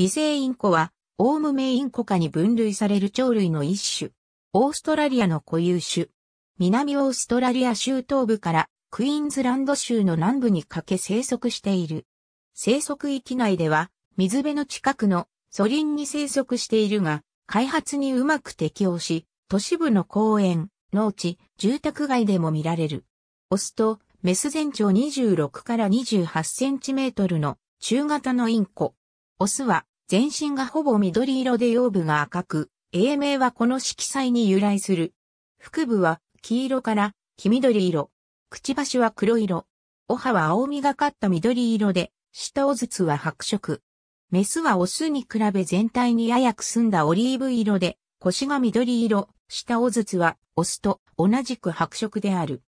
微生インコは、オウムメインコ科に分類される鳥類の一種。オーストラリアの固有種。南オーストラリア州東部からクイーンズランド州の南部にかけ生息している。生息域内では水辺の近くのソリンに生息しているが、開発にうまく適応し、都市部の公園、農地、住宅街でも見られる。オスとメス全長26から28センチメートルの中型のインコ。オスは全身がほぼ緑色で腰部が赤く、英名はこの色彩に由来する。腹部は黄色から黄緑色。くちばしは黒色。お葉は青みがかった緑色で、下尾筒は白色。メスはオスに比べ全体にややく澄んだオリーブ色で、腰が緑色、下尾筒はオスと同じく白色である。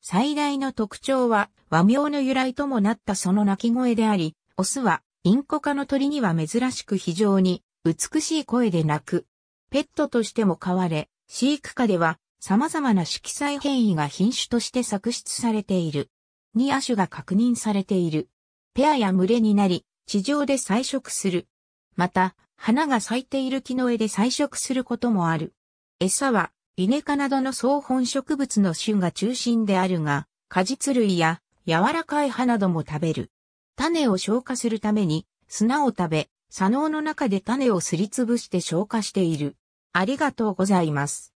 最大の特徴は和名の由来ともなったその鳴き声であり、オスはインコ科の鳥には珍しく非常に美しい声で鳴く。ペットとしても飼われ、飼育下では様々な色彩変異が品種として作出されている。2亜種が確認されている。ペアや群れになり、地上で採食する。また、花が咲いている木の絵で採食することもある。餌は、イネ科などの総本植物の種が中心であるが、果実類や柔らかい葉なども食べる。種を消化するために砂を食べ、砂脳の中で種をすりつぶして消化している。ありがとうございます。